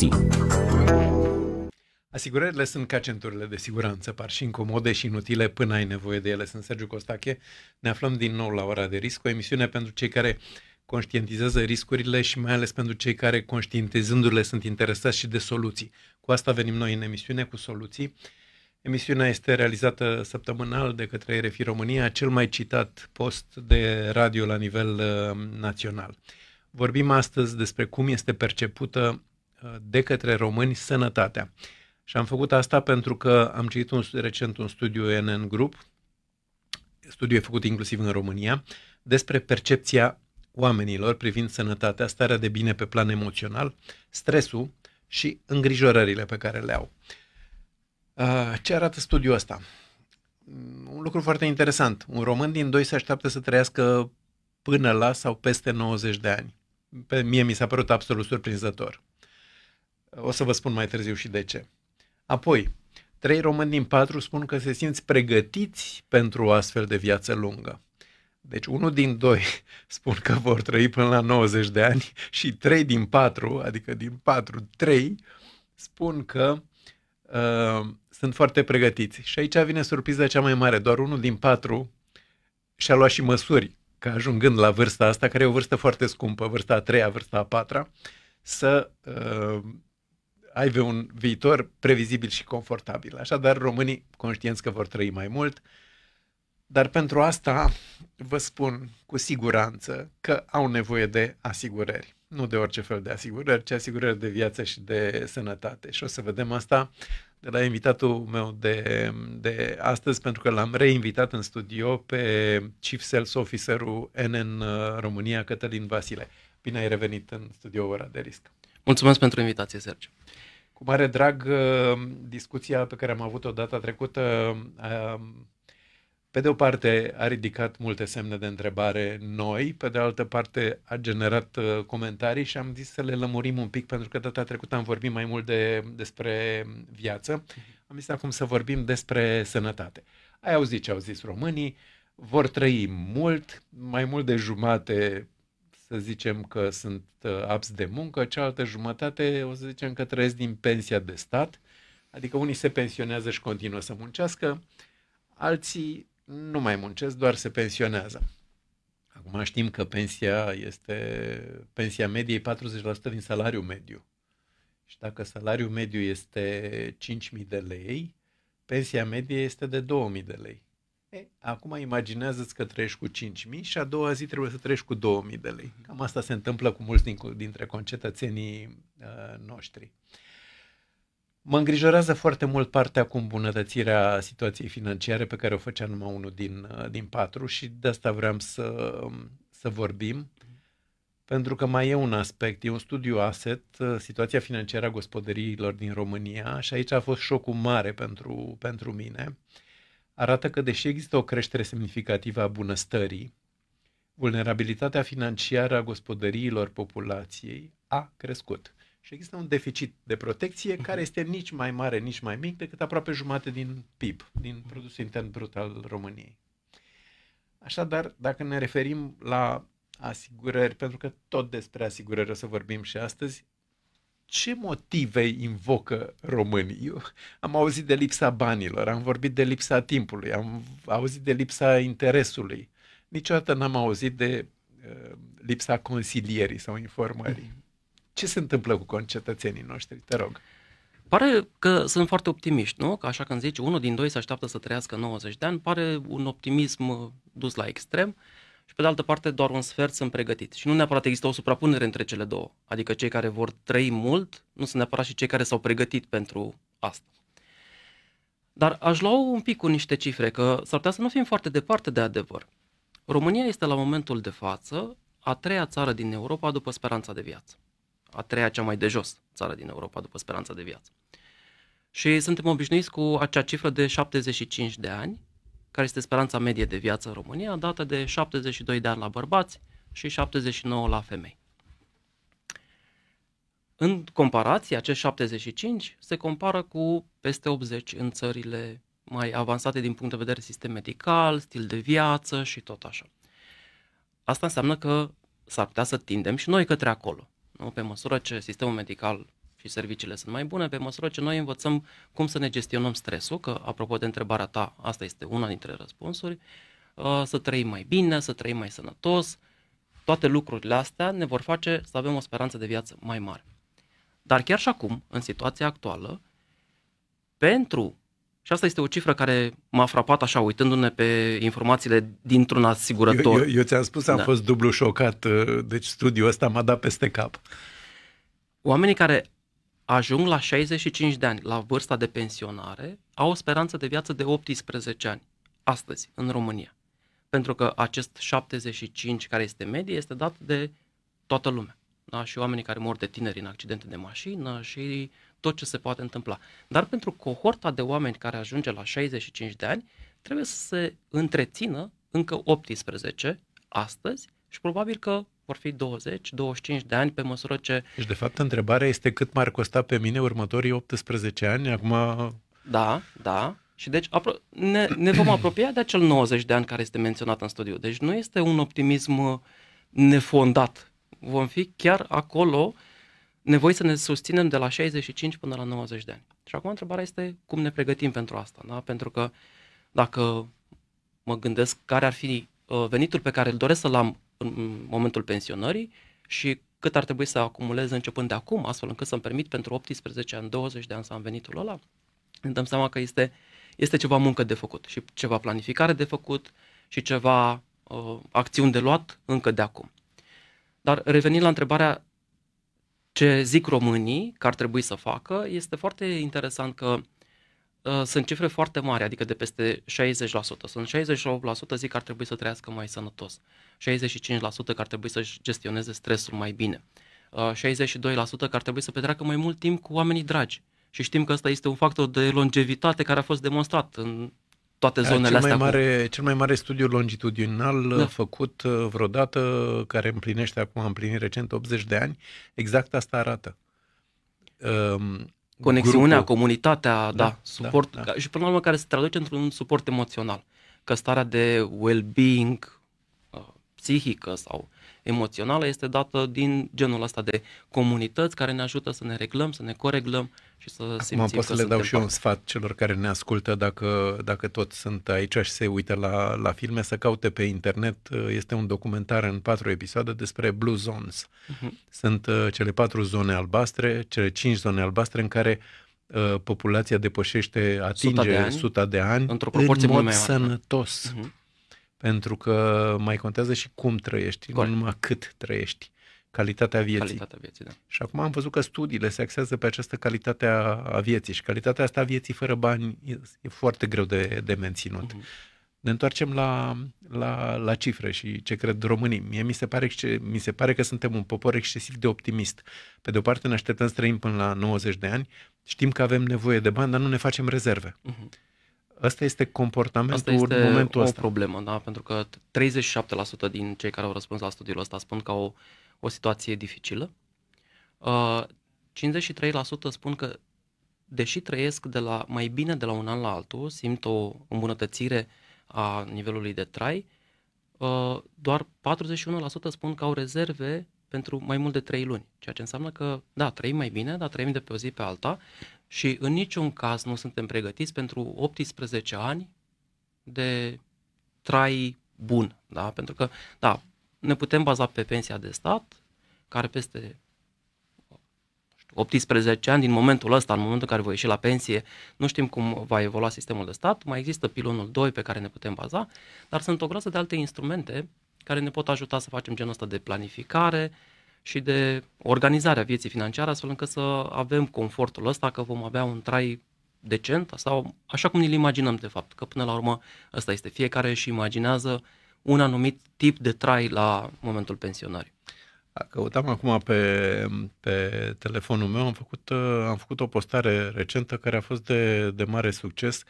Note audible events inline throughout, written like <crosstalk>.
ții. Asigurările sunt ca centurile de siguranță, par și incomode și inutile până ai nevoie de ele. Sunt Sergiu Costache, ne aflăm din nou la Ora de Risc, o emisiune pentru cei care conștientizează riscurile și mai ales pentru cei care conștientizându-le sunt interesați și de soluții. Cu asta venim noi în emisiune, cu soluții. Emisiunea este realizată săptămânal de către RFI România, cel mai citat post de radio la nivel uh, național. Vorbim astăzi despre cum este percepută Uh, de către români sănătatea. Și am făcut asta pentru că am citit un, recent un studiu NN Group, studiu e făcut inclusiv în România, despre percepția oamenilor privind sănătatea, starea de bine pe plan emoțional, stresul și îngrijorările pe care le au. Uh, ce arată studiul ăsta? Mm, un lucru foarte interesant. Un român din doi se așteaptă să trăiască până la sau peste 90 de ani. Pe mie mi s-a părut absolut surprinzător. O să vă spun mai târziu și de ce. Apoi, trei români din patru spun că se simți pregătiți pentru o astfel de viață lungă. Deci unul din doi <laughs> spun că vor trăi până la 90 de ani și trei din patru, adică din patru, trei, spun că uh, sunt foarte pregătiți. Și aici vine surpriza cea mai mare. Doar unul din patru și-a luat și măsuri ca ajungând la vârsta asta, care e o vârstă foarte scumpă, vârsta a treia, vârsta a patra, să uh, aibă un viitor previzibil și confortabil. Așadar, românii, conștienți că vor trăi mai mult, dar pentru asta vă spun cu siguranță că au nevoie de asigurări. Nu de orice fel de asigurări, ci asigurări de viață și de sănătate. Și o să vedem asta de la invitatul meu de, de astăzi, pentru că l-am reinvitat în studio pe Chief Sales Officer-ul NN România, Cătălin Vasile. Bine ai revenit în studio Ora de Risc. Mulțumesc pentru invitație, Sergiu. Cu mare drag, uh, discuția pe care am avut-o data trecută, um, pe de o parte, a ridicat multe semne de întrebare noi, pe de altă parte, a generat uh, comentarii și am zis să le lămurim un pic, pentru că data trecută am vorbit mai mult de, despre viață. Am zis acum să vorbim despre sănătate. Ai auzit ce au zis românii, vor trăi mult, mai mult de jumate să zicem că sunt uh, abs de muncă, cealaltă jumătate o să zicem că trăiesc din pensia de stat, adică unii se pensionează și continuă să muncească, alții nu mai muncesc, doar se pensionează. Acum știm că pensia este pensia medie e 40% din salariul mediu. Și dacă salariul mediu este 5.000 de lei, pensia medie este de 2.000 de lei. E, acum imaginează-ți că trăiești cu 5.000 și a doua zi trebuie să trăiești cu 2.000 de lei. Mhm. Cam asta se întâmplă cu mulți din, dintre concetățenii uh, noștri. Mă îngrijorează foarte mult partea cu îmbunătățirea situației financiare pe care o făcea numai unul din, uh, din patru și de asta vreau să, um, să vorbim. Mhm. Pentru că mai e un aspect, e un studiu asset, uh, situația financiară a gospodăriilor din România și aici a fost șocul mare pentru, pentru mine. Uh, arată că, deși există o creștere semnificativă a bunăstării, vulnerabilitatea financiară a gospodăriilor populației a crescut. Și există un deficit de protecție mhm. care este nici mai mare, nici mai mic decât aproape jumate din PIB, din produsul intern brut al României. Așadar, dacă ne referim la asigurări, pentru că tot despre asigurări o să vorbim și astăzi, ce motive invocă românii? Eu am auzit de lipsa banilor, am vorbit de lipsa timpului, am auzit de lipsa interesului. Niciodată n-am auzit de uh, lipsa consilierii sau informării. Ce se întâmplă cu concetățenii noștri? Te rog. Pare că sunt foarte optimiști, nu? Că așa când zici, unul din doi se așteaptă să trăiască 90 de ani, pare un optimism uh, dus la extrem și pe de altă parte doar un sfert sunt pregătiți. Și nu neapărat există o suprapunere între cele două. Adică cei care vor trăi mult nu sunt neapărat și cei care s-au pregătit pentru asta. Dar aș lua un pic cu niște cifre, că s-ar putea să nu fim foarte departe de adevăr. România este la momentul de față a treia țară din Europa după speranța de viață. A treia cea mai de jos țară din Europa după speranța de viață. Și suntem obișnuiți cu acea cifră de 75 de ani, care este speranța medie de viață în România, dată de 72 de ani la bărbați și 79 la femei. În comparație, acest 75 se compară cu peste 80 în țările mai avansate din punct de vedere sistem medical, stil de viață și tot așa. Asta înseamnă că s-ar putea să tindem și noi către acolo. Nu? Pe măsură ce sistemul medical și serviciile sunt mai bune pe măsură ce noi învățăm cum să ne gestionăm stresul, că, apropo de întrebarea ta, asta este una dintre răspunsuri, uh, să trăim mai bine, să trăim mai sănătos, toate lucrurile astea ne vor face să avem o speranță de viață mai mare. Dar chiar și acum, în situația actuală, pentru, și asta este o cifră care m-a frapat așa, uitându-ne pe informațiile dintr-un asigurător. Eu, eu, eu ți-am spus, am da. fost dublu șocat, uh, deci studiul ăsta m-a dat peste cap. Oamenii care ajung la 65 de ani, la vârsta de pensionare, au o speranță de viață de 18 ani, astăzi, în România. Pentru că acest 75 care este medie este dat de toată lumea. Da? Și oamenii care mor de tineri în accidente de mașină și tot ce se poate întâmpla. Dar pentru cohorta de oameni care ajunge la 65 de ani, trebuie să se întrețină încă 18 astăzi și probabil că vor fi 20-25 de ani pe măsură ce... Deci, de fapt, întrebarea este cât m-ar costa pe mine următorii 18 ani, acum... Da, da. Și deci apro- ne, ne vom apropia de acel 90 de ani care este menționat în studiu. Deci nu este un optimism uh, nefondat. Vom fi chiar acolo nevoie să ne susținem de la 65 până la 90 de ani. Și acum întrebarea este cum ne pregătim pentru asta. Da? Pentru că dacă mă gândesc care ar fi uh, venitul pe care îl doresc să-l am în momentul pensionării și cât ar trebui să acumulez începând de acum, astfel încât să-mi permit pentru 18 ani, 20 de ani să am venitul ăla, îmi dăm seama că este, este ceva muncă de făcut și ceva planificare de făcut și ceva uh, acțiuni de luat încă de acum. Dar revenind la întrebarea ce zic românii că ar trebui să facă, este foarte interesant că Uh, sunt cifre foarte mari, adică de peste 60%. Sunt 68% zic că ar trebui să trăiască mai sănătos, 65% că ar trebui să gestioneze stresul mai bine, uh, 62% că ar trebui să petreacă mai mult timp cu oamenii dragi. Și știm că ăsta este un factor de longevitate care a fost demonstrat în toate zonele cel mai astea. Mare, cu... Cel mai mare studiu longitudinal uh, da. făcut uh, vreodată, care împlinește acum, a împlinit recent 80 de ani, exact asta arată. Um, da. conexiunea, grupul. comunitatea, da, da, da suport, da, da. și până la urmă care se traduce într-un suport emoțional. Că starea de well-being uh, psihică sau emoțională este dată din genul ăsta de comunități care ne ajută să ne reglăm, să ne coreglăm, și să Acum simțim pot să le dau și eu un sfat celor care ne ascultă dacă, dacă tot sunt aici și se uită la, la filme, să caute pe internet. Uh, este un documentar în patru episoade despre Blue Zones. Uh-huh. Sunt uh, cele patru zone albastre, cele cinci zone albastre în care uh, populația depășește, atinge suta de ani, de ani într-o proporție în mod mai sănătos. Uh-huh. Pentru că mai contează și cum trăiești, Corect. nu numai cât trăiești calitatea vieții. Calitatea vieții da. Și acum am văzut că studiile se axează pe această calitate a vieții și calitatea asta a vieții fără bani e foarte greu de, de menținut. Uh-huh. Ne întoarcem la, la, la cifre și ce cred românii. Mie mi se, pare, mi se pare că suntem un popor excesiv de optimist. Pe de o parte ne așteptăm să trăim până la 90 de ani, știm că avem nevoie de bani, dar nu ne facem rezerve. Uh-huh. Asta este comportamentul asta este în momentul o ăsta. o problemă, da? Pentru că 37% din cei care au răspuns la studiul ăsta spun că au o situație dificilă. 53% uh, spun că, deși trăiesc de la, mai bine de la un an la altul, simt o îmbunătățire a nivelului de trai, uh, doar 41% spun că au rezerve pentru mai mult de 3 luni, ceea ce înseamnă că, da, trăim mai bine, dar trăim de pe o zi pe alta și în niciun caz nu suntem pregătiți pentru 18 ani de trai bun, da? Pentru că, da, ne putem baza pe pensia de stat, care peste 18 ani, din momentul ăsta, în momentul în care voi ieși la pensie, nu știm cum va evolua sistemul de stat, mai există pilonul 2 pe care ne putem baza, dar sunt o groază de alte instrumente care ne pot ajuta să facem genul ăsta de planificare și de organizarea vieții financiare, astfel încât să avem confortul ăsta că vom avea un trai decent sau așa cum ne-l imaginăm de fapt, că până la urmă ăsta este, fiecare și imaginează uh, un anumit tip de trai la momentul pensionării. Căutam acum pe, pe telefonul meu, am făcut, uh, am făcut o postare recentă care a fost de, de mare succes.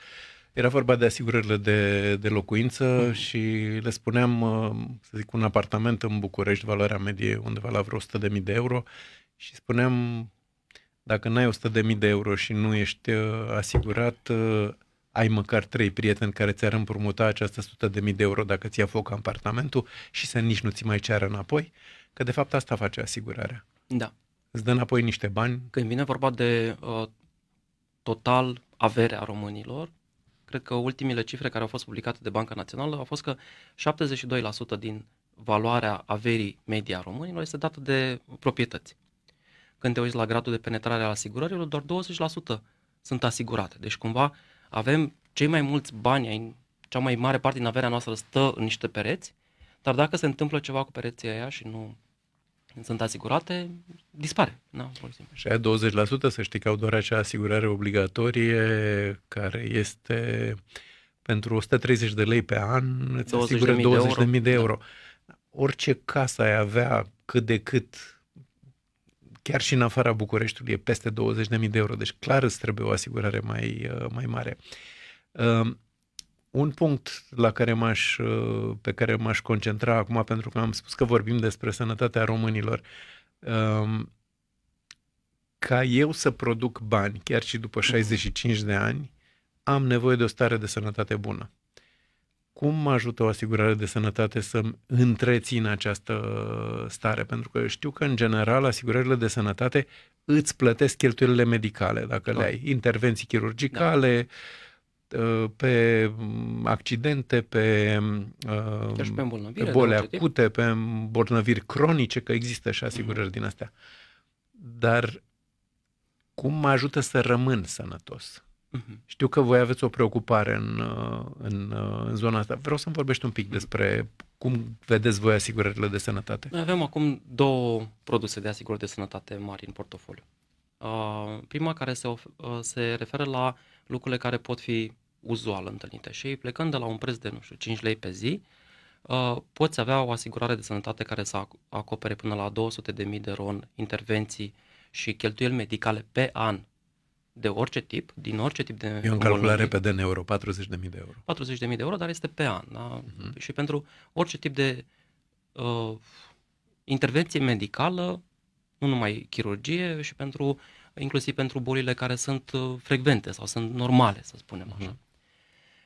Era vorba de asigurările de, de locuință mm și le spuneam, uh, să zic, un apartament în București, valoarea medie undeva la vreo 100.000 de euro și spuneam, dacă n-ai 100.000 de euro și nu ești uh, asigurat, ai măcar trei prieteni care ți-ar împrumuta această 100.000 de euro dacă ți-a foc apartamentul și să nici nu ți mai ceară înapoi, că de fapt asta face asigurarea. Da. Îți dă înapoi niște bani. Când vine vorba de uh, total averea românilor, cred că ultimile cifre care au fost publicate de Banca Națională au fost că 72% din valoarea averii media românilor este dată de proprietăți. Când te uiți la gradul de penetrare al asigurărilor, doar 20% sunt asigurate. Deci cumva avem cei mai mulți bani, cea mai mare parte din averea noastră stă în niște pereți, dar dacă se întâmplă ceva cu pereții aia și nu sunt asigurate, dispare. Na, da, și aia 20% să știi că au doar acea asigurare obligatorie care este pentru 130 de lei pe an, îți asigură 20.000 de, 20 de euro. De mii de euro. Da. Orice casă ai avea cât de cât chiar și în afara Bucureștiului e peste 20.000 de euro, deci clar îți trebuie o asigurare mai, uh, mai mare. Um, un punct la care m-aș, uh, pe care m-aș concentra acum, pentru că am spus că vorbim despre sănătatea românilor, um, ca eu să produc bani, chiar și după 65 mhm. de ani, am nevoie de o stare de sănătate bună cum mă ajută o asigurare de sănătate să întrețin această stare? Pentru că știu că, în general, asigurările de sănătate îți plătesc cheltuielile medicale, dacă le da. ai, intervenții chirurgicale, da. Uh, pe mm, accidente, pe, uh, pe, pe boli acute, pe îmbolnăviri cronice, că există și asigurări mm-hmm. din astea. Dar cum mă ajută să rămân sănătos? Uh-huh. Știu că voi aveți o preocupare în, uh, în, uh, în zona asta. Vreau să-mi vorbești un pic despre cum vedeți voi asigurările de sănătate. Noi avem acum două produse de asigurări de sănătate mari în portofoliu. Uh, prima care se, of- uh, se referă la lucrurile care pot fi uzual întâlnite și plecând de la un preț de, nu știu, 5 lei pe zi, uh, poți avea o asigurare de sănătate care să acopere până la 200.000 de ron intervenții și cheltuieli medicale pe an de orice tip, din orice tip de... E o calculare pe DN euro, 40.000 de euro. 40.000 de euro, dar este pe an. Da? Uh-huh. Și pentru orice tip de uh, intervenție medicală, nu numai chirurgie, și pentru inclusiv pentru bolile care sunt uh, frecvente sau sunt normale, să spunem uh-huh. așa. Mhm.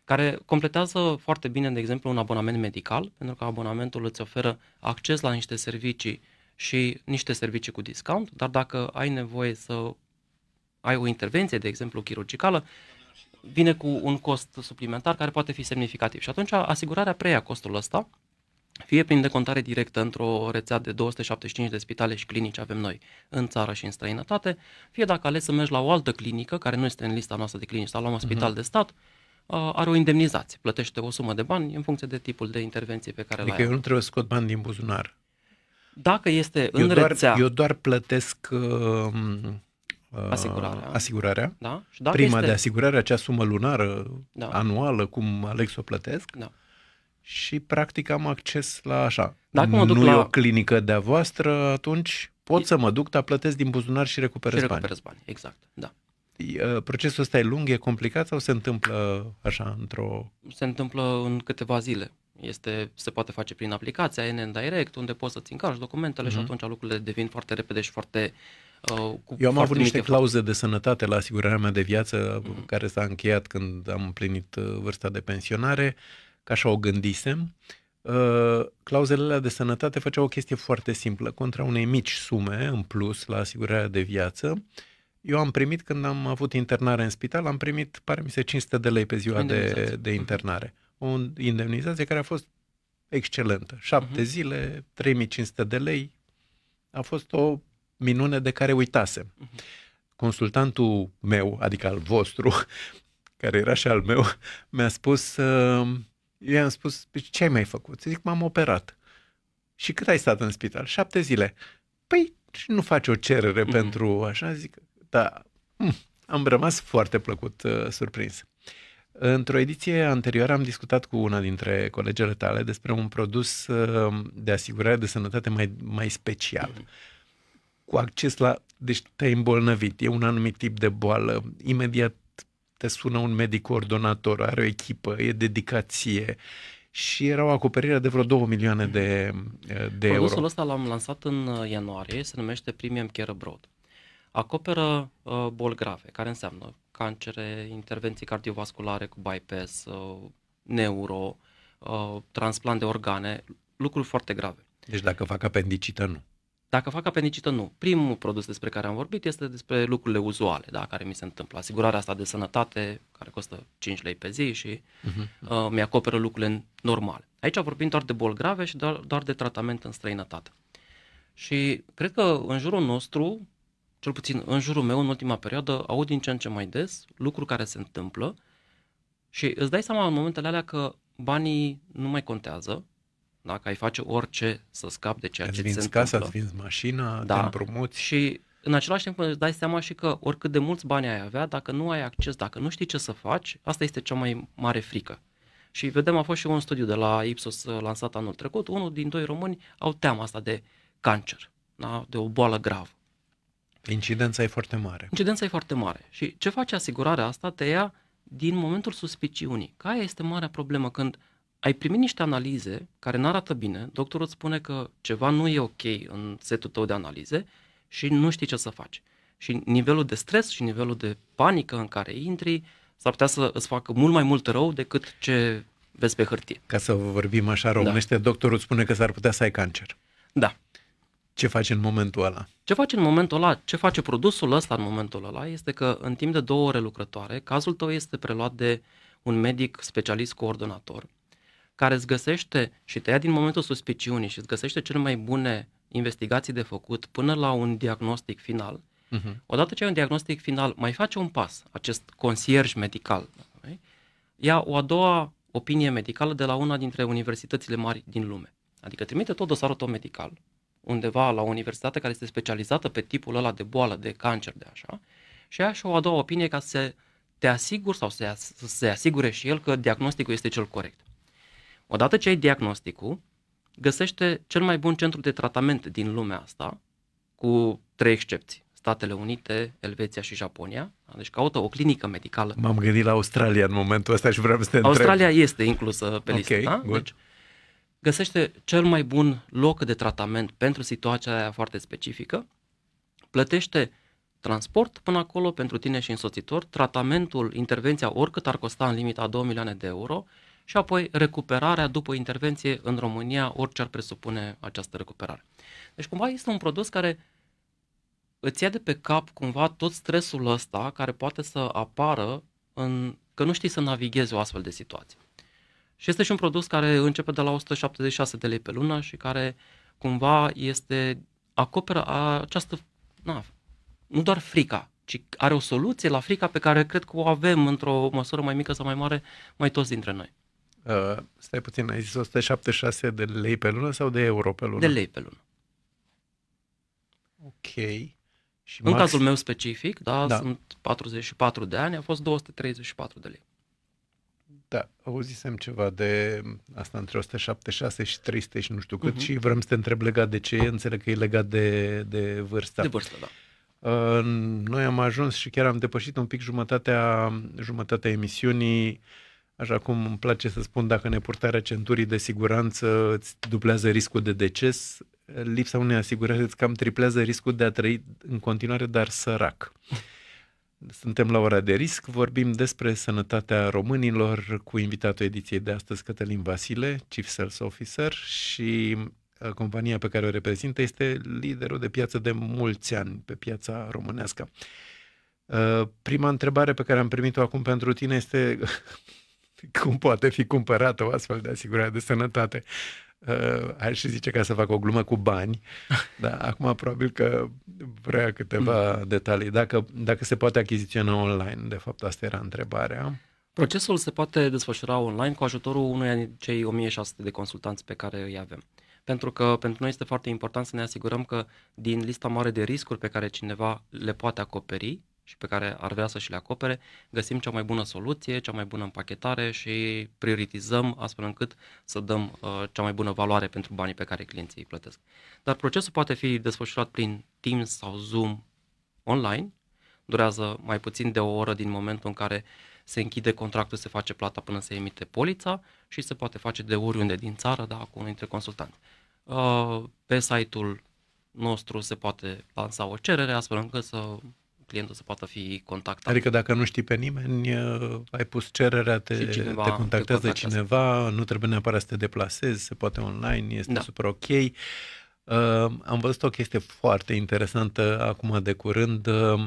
Care completează foarte bine, de exemplu, un abonament medical, pentru că abonamentul îți oferă acces la niște servicii și niște servicii cu discount, dar dacă ai nevoie să ai o intervenție, de exemplu, chirurgicală, vine cu un cost suplimentar care poate fi semnificativ. Și atunci asigurarea preia costul ăsta, fie prin decontare directă într-o rețea de 275 de spitale și clinici avem noi în țară și în străinătate, fie dacă ales să mergi la o altă clinică care nu este în lista noastră de clinici sau la un uh-huh. spital mhm. de stat, are o indemnizație, plătește o sumă de bani în funcție de tipul de intervenție pe care adică l-ai. Adică eu nu trebuie să scot bani din buzunar. Dacă este eu în doar, rețea... Eu doar plătesc uh, Uh, asigurarea, asigurarea da? și dacă prima este... de asigurare, acea sumă lunară, da. anuală, cum aleg să o plătesc. Da și practic am acces la așa. Dacă mă duc nu la... e o clinică de-a voastră, atunci pot e... să mă duc, dar plătesc din buzunar și recuperez și bani. recuperez bani, exact, da. E, uh, procesul ăsta e lung, e complicat sau se întâmplă așa într-o... Se întâmplă în câteva zile. Este, se poate face prin aplicația NN Direct, unde poți să-ți încarci documentele mm-hmm. și mhm. atunci lucrurile devin foarte repede și foarte uh, Uh, cu Eu am avut niște clauze de sănătate la asigurarea mea de viață mm-hmm. care s-a încheiat când am împlinit uh, vârsta de pensionare, ca așa o gândisem. Uh, clauzele alea de sănătate făceau o chestie foarte simplă. Contra unei mici sume în plus la asigurarea de viață, eu am primit când am avut internare în spital, am primit, pare mi se, 500 de lei pe ziua de, de mhm. internare. O indemnizație care a fost excelentă. Șapte uh-huh. zile, 3500 de lei. A fost o minune de care uitasem. Mhm. Consultantul meu, adică al vostru, <laughs> care era și al meu, mi-a spus, uh, i-am spus, deci ce ai mai făcut? Zic, m-am operat. Și cât ai stat în spital? Șapte zile. Păi, și nu faci o cerere mm-hmm. pentru așa, zic, da, hm, am rămas foarte plăcut uh, surprins. Într-o ediție anterioară am discutat cu una dintre colegele tale despre un produs uh, de asigurare de sănătate mai, mai special. Mm-hmm cu acces la... Deci te-ai îmbolnăvit, e un anumit tip de boală, imediat te sună un medic ordonator, are o echipă, e dedicație și era o acoperire de vreo 2 milioane de, de Produsul euro. Produsul ăsta l-am lansat în uh, ianuarie, se numește Premium Care Abroad. Acoperă uh, boli grave, care înseamnă cancere, intervenții cardiovasculare cu bypass, uh, neuro, uh, transplant de organe, lucruri foarte grave. Deci dacă fac apendicită, nu. Dacă fac apendicită, nu. Primul produs despre care am vorbit este despre lucrurile uzuale, da, care mi se întâmplă. Asigurarea asta de sănătate, care costă 5 lei pe zi și uh-huh. uh, mi-acoperă lucrurile normale. Aici vorbim doar de boli grave și doar, doar de tratament în străinătate. Și cred că în jurul nostru, cel puțin în jurul meu, în ultima perioadă, aud din ce în ce mai des lucruri care se întâmplă și îți dai seama în momentele alea că banii nu mai contează, dacă ai face orice să scapi de ceea ce ți se casa, întâmplă. Îți vinzi mașina, da. te împrumuți. Și în același timp îți dai seama și că oricât de mulți bani ai avea, dacă nu ai acces, dacă nu știi ce să faci, asta este cea mai mare frică. Și vedem, a fost și un studiu de la Ipsos uh, lansat anul trecut, unul din doi români au teama asta de cancer, da? de o boală gravă. Incidența e foarte mare. Incidența e foarte mare. Și ce face asigurarea asta? Te ia din momentul suspiciunii. Că aia este marea problemă când ai primit niște analize care nu arată bine, doctorul îți spune că ceva nu e ok în setul tău de analize și nu știi ce să faci. Și nivelul de stres și nivelul de panică în care intri s-ar putea să îți facă mult mai mult rău decât ce vezi pe hârtie. Ca să vorbim așa da. românește, da. doctorul spune că s-ar putea să ai cancer. Da. Ce faci în momentul ăla? Ce faci în momentul ăla, ce face produsul ăsta în momentul ăla este că în timp de două ore lucrătoare, cazul tău este preluat de un medic specialist coordonator care îți găsește și te ia din momentul suspiciunii și îți găsește cele mai bune investigații de făcut până la un diagnostic final, uh-huh. odată ce ai un diagnostic final, mai face un pas, acest concierge medical. Ia o a doua opinie medicală de la una dintre universitățile mari din lume. Adică trimite tot dosarul tău medical undeva la o universitate care este specializată pe tipul ăla de boală, de cancer, de așa, și ia și o a doua opinie ca să te asiguri sau să se asigure și el că diagnosticul este cel corect. Odată ce ai diagnosticul, găsește cel mai bun centru de tratament din lumea asta, cu trei excepții. Statele Unite, Elveția și Japonia. Deci caută o clinică medicală. M-am gândit la Australia în momentul ăsta și vreau să te întreb. Australia este inclusă pe okay, listă. Da? Deci, găsește cel mai bun loc de tratament pentru situația aia foarte specifică, plătește transport până acolo pentru tine și însoțitor, tratamentul, intervenția oricât ar costa în limita 2 milioane de euro, și apoi recuperarea după intervenție în România, orice ar presupune această recuperare. Deci cumva este un produs care îți ia de pe cap cumva tot stresul ăsta care poate să apară în, că nu știi să navighezi o astfel de situație. Și este și un produs care începe de la 176 de lei pe lună și care cumva este acoperă această, na, nu doar frica, ci are o soluție la frica pe care cred că o avem într-o măsură mai mică sau mai mare mai toți dintre noi. Uh, stai puțin, ai zis 176 de lei pe lună sau de euro pe lună? De lei pe lună. Ok. Și în max... cazul meu specific, da, da, sunt 44 de ani, a fost 234 de lei. Da, auzisem ceva de asta între 176 și 300 și nu știu cât uh-huh. și vrem să te întreb legat de ce, înțeleg că e legat de, de vârsta. De vârstă, da. Uh, noi am ajuns și chiar am depășit un pic jumătatea, jumătatea emisiunii uh, Așa cum îmi place să spun, dacă nepurtarea centurii de siguranță îți dublează riscul de deces, lipsa unei asigurări îți cam triplează riscul de a trăi în continuare, dar sărac. Suntem la ora de risc, vorbim despre sănătatea românilor cu invitatul ediției de astăzi, Cătălin Vasile, Chief Sales Officer și uh, compania pe care o reprezintă este liderul de piață de mulți ani pe piața românească. Uh, prima întrebare pe care am primit-o acum pentru tine este <laughs> cum poate fi cumpărată o astfel de asigurare de sănătate. Uh, aș zice ca să fac o glumă cu bani, <laughs> dar acum probabil că vrea câteva detalii. Dacă, dacă se poate achiziționa online, de fapt asta era întrebarea. Procesul se poate desfășura online cu ajutorul unui din cei 1600 de consultanți pe care îi avem. Pentru că pentru noi este foarte important să ne asigurăm că din lista mare de riscuri pe care cineva le poate acoperi, și pe care ar vrea să și le acopere, găsim cea mai bună soluție, cea mai bună împachetare și prioritizăm astfel încât să dăm uh, cea mai bună valoare pentru banii pe care clienții îi plătesc. Dar procesul poate fi desfășurat prin Teams sau Zoom online, durează mai puțin de o oră din momentul în care se închide contractul, se face plata până se emite polița și se poate face de oriunde din țară, da, cu unul dintre consultanți. Uh, pe site-ul nostru se poate lansa o cerere astfel încât să clientul să poată fi contactat. Adică dacă nu știi pe nimeni, ai pus cererea, te, cineva te contactează te contactează. cineva, nu trebuie neapărat să te deplasezi, se poate online, este da. super ok. Uh, am văzut o chestie foarte interesantă acum de curând, uh,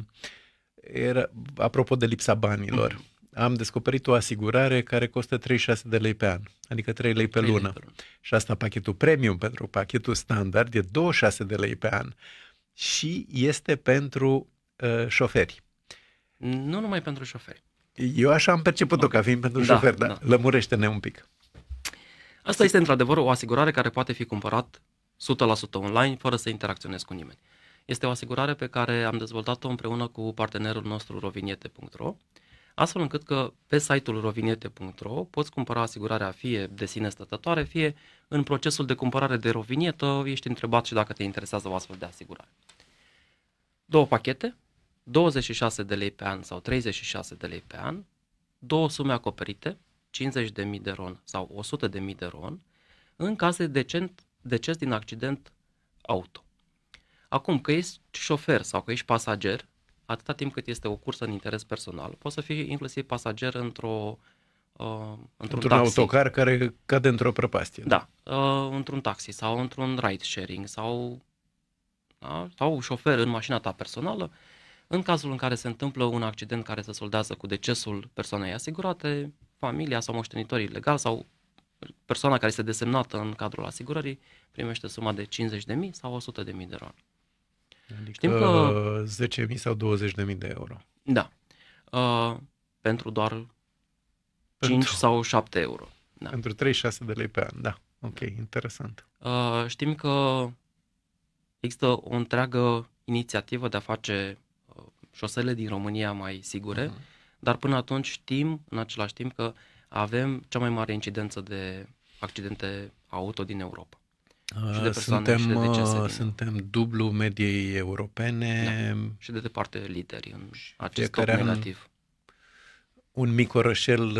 era, apropo de lipsa banilor. Mm-hmm. Am descoperit o asigurare care costă 36 de lei pe an, adică 3 lei pe 3 lună. Lei pe lună. Și asta pachetul premium, pentru pachetul standard e 26 de lei pe an. Și este pentru uh, șoferi. Nu numai pentru șoferi. Eu așa am perceput-o okay. ca fiind pentru da, șofer, dar da. lămurește-ne un pic. Asta este într-adevăr o asigurare care poate fi cumpărat 100% online, fără să interacționezi cu nimeni. Este o asigurare pe care am dezvoltat-o împreună cu partenerul nostru roviniete.ro, astfel încât că pe site-ul roviniete.ro poți cumpăra asigurarea fie de sine stătătoare, fie în procesul de cumpărare de rovinietă ești întrebat și dacă te interesează o astfel de asigurare. Două pachete, 26 de lei pe an sau 36 de lei pe an, două sume acoperite, 50.000 de ron sau 100.000 de ron, în caz de decent, deces din accident auto. Acum, că ești șofer sau că ești pasager, atâta timp cât este o cursă în interes personal, poți să fii inclusiv pasager într-o Uh, într-un, într autocar care cade într-o prăpastie. Da, uh, într-un taxi sau într-un ride sharing sau, da, sau șofer în mașina ta personală. Uh, în cazul în care se întâmplă un accident care se soldează cu decesul persoanei asigurate, familia sau moștenitorii legal sau persoana care este desemnată în cadrul asigurării primește suma de 50.000 sau 100.000 de RON. Adică deci, Știm uh, că 10.000 sau 20.000 de euro. Da. Uh, pentru doar pentru... 5 sau 7 euro. Da. Pentru 36 de lei pe an, da. Ok, interesant. Uh, știm că există o întreagă inițiativă de a face șosele din România mai sigure, uh-huh. dar până atunci știm în același timp că avem cea mai mare incidență de accidente auto din Europa. Și de suntem, și de decese uh, din... suntem dublu mediei europene. Da. Și de departe lideri în acest top negativ. Un mic orășel,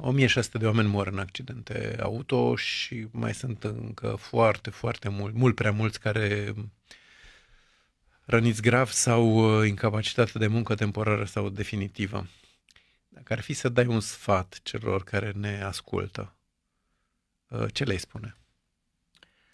1600 uh, de oameni mor în accidente auto și mai sunt încă foarte, foarte mulți, mult prea mulți care uh, răniți grav sau uh, incapacitate de muncă temporară sau definitivă. Dacă ar fi să dai un sfat celor care ne ascultă, uh, ce le spune?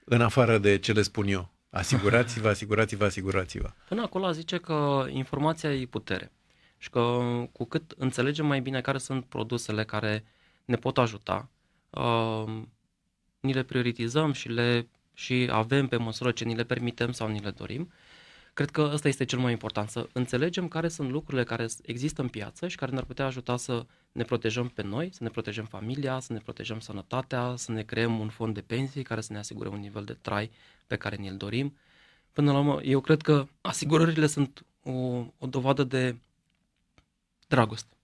În afară de ce le spun eu. Asigurați-vă, <laughs> asigurați-vă, asigurați-vă. Până acolo zice că informația e putere și că uh, cu cât înțelegem mai bine care sunt produsele care ne pot ajuta, ni le prioritizăm și le și avem pe măsură ce ni le permitem sau ni le dorim, Cred că ăsta este cel mai important, să înțelegem care sunt lucrurile care există în piață și care ne-ar putea ajuta să ne protejăm pe noi, să ne protejăm familia, să ne protejăm sănătatea, să ne creăm un fond de pensii care să ne asigure un nivel de trai pe care ne-l dorim. Până la urmă, eu cred că asigurările sunt o, o dovadă de dragoste.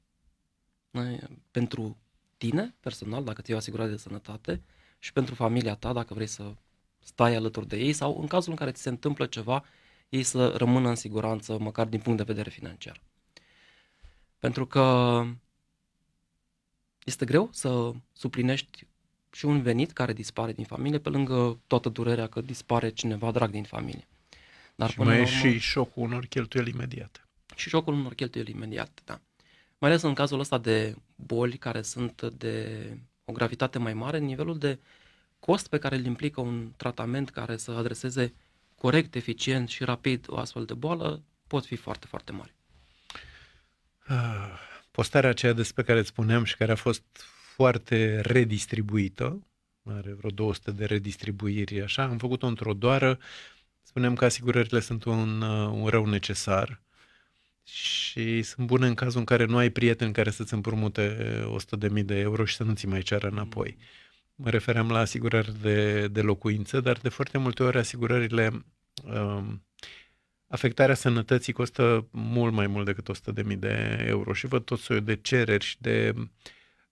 Pentru tine, personal, dacă ți-ai o asigurare de sănătate, și pentru familia ta, dacă vrei să stai alături de ei, sau în cazul în care ți se întâmplă ceva, ei să rămână în siguranță, măcar din punct de vedere financiar. Pentru că este greu să suplinești și un venit care dispare din familie, pe lângă toată durerea că dispare cineva drag din familie. Dar și până mai urmă, e și șocul unor cheltuieli imediate. Și șocul unor cheltuieli imediate, da. Mai ales în cazul ăsta de boli care sunt de o gravitate mai mare, nivelul de cost pe care îl implică un tratament care să adreseze corect, eficient și rapid o astfel de boală pot fi foarte, foarte mari. Ah, postarea aceea despre care îți spuneam și care a fost foarte redistribuită, are vreo 200 de redistribuiri, așa, am făcut-o într-o doară, spuneam că asigurările sunt un, uh, un rău necesar și sunt bune în cazul în care nu ai prieteni care să-ți împrumute 100.000 de euro și să nu ți mai ceară înapoi. Mm mă refeream la asigurări de, de locuință, dar de foarte multe ori asigurările, uh, afectarea sănătății costă mult mai mult decât 100.000 de euro și văd tot soiul de cereri și de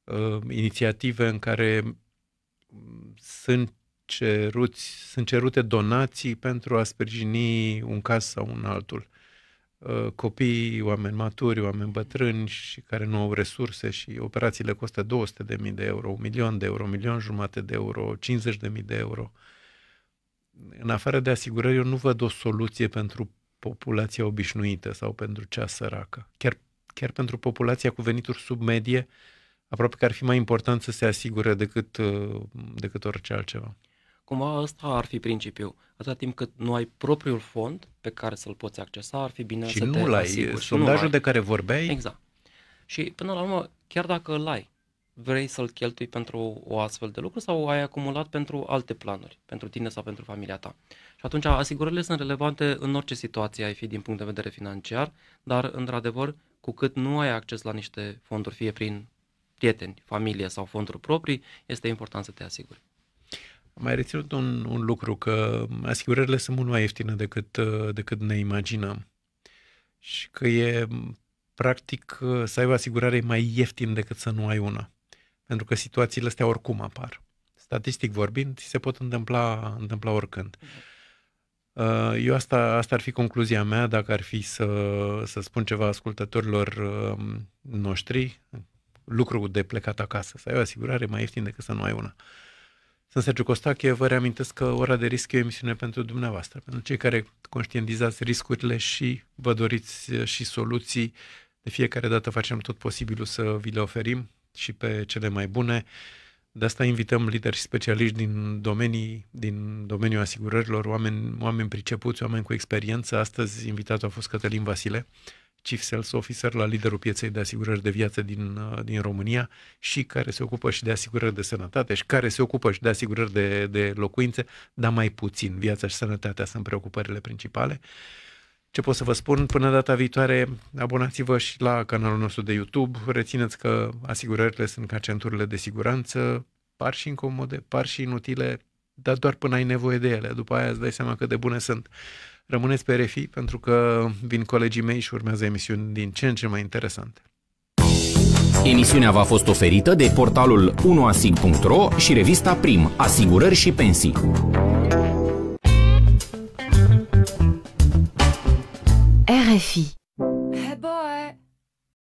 uh, inițiative în care sunt ceruți, sunt cerute donații pentru a sprijini un caz sau un altul. Uh, copii, oameni maturi, oameni bătrâni și care nu au resurse și operațiile costă 200.000 de euro, 1 milion de euro, 1 milion jumate de euro, 50.000 de euro. În afară de asigurări, eu nu văd o soluție pentru populația obișnuită sau pentru cea săracă. Chiar, chiar pentru populația cu venituri sub medie, aproape că ar fi mai important să se asigure decât, uh, decât orice altceva cumva ăsta ar fi principiul. Atâta timp cât nu ai propriul fond pe care să-l poți accesa, ar fi bine și să nu te ai sondajul de care vorbeai. Exact. Și până la urmă, chiar dacă îl ai, vrei să-l cheltui pentru o astfel de lucru sau ai acumulat pentru alte planuri, pentru tine sau pentru familia ta. Și atunci asigurările sunt relevante în orice situație ai fi din punct de vedere financiar, dar într-adevăr, cu cât nu ai acces la niște fonduri, fie prin prieteni, familie sau fonduri proprii, este important să te asiguri. Am mai reținut un, un lucru, că asigurările sunt mult mai ieftine decât, uh, decât ne imaginăm și că e practic uh, să ai o asigurare mai ieftin decât să nu ai una. Pentru că situațiile astea oricum apar. Statistic vorbind, se pot întâmpla, întâmpla oricând. Uh, eu asta, asta ar fi concluzia mea, dacă ar fi să, să spun ceva ascultătorilor noștri, lucru de plecat acasă, să ai o asigurare mai ieftin decât să nu ai una. Sunt Sergiu Costache, vă reamintesc că Ora de Risc e o emisiune pentru dumneavoastră, pentru cei care conștientizați riscurile și vă doriți eh, și soluții. De fiecare dată facem tot posibilul să vi le oferim și pe cele mai bune. De asta invităm lideri și specialiști din, domenii, din domeniul asigurărilor, oameni, oameni pricepuți, oameni cu experiență. Astăzi invitatul a fost Cătălin Vasile, Chief Sales Officer la liderul pieței de asigurări de viață din, uh, din România și care se ocupă și de asigurări de sănătate și care se ocupă și de asigurări de, de locuințe, dar mai puțin. Viața și sănătatea sunt preocupările principale. Ce pot să vă spun? Până data viitoare, abonați-vă și la canalul nostru de YouTube. Rețineți că asigurările sunt ca centurile de siguranță, par și incomode, par și inutile, dar doar până ai nevoie de ele. După aia îți dai seama cât de bune sunt. Rămâneți pe RFI pentru că vin colegii mei și urmează emisiuni din ce în ce mai interesante. Emisiunea v-a fost oferită de portalul 1asig.ro și revista Prim, asigurări și pensii. RFI Hey boy!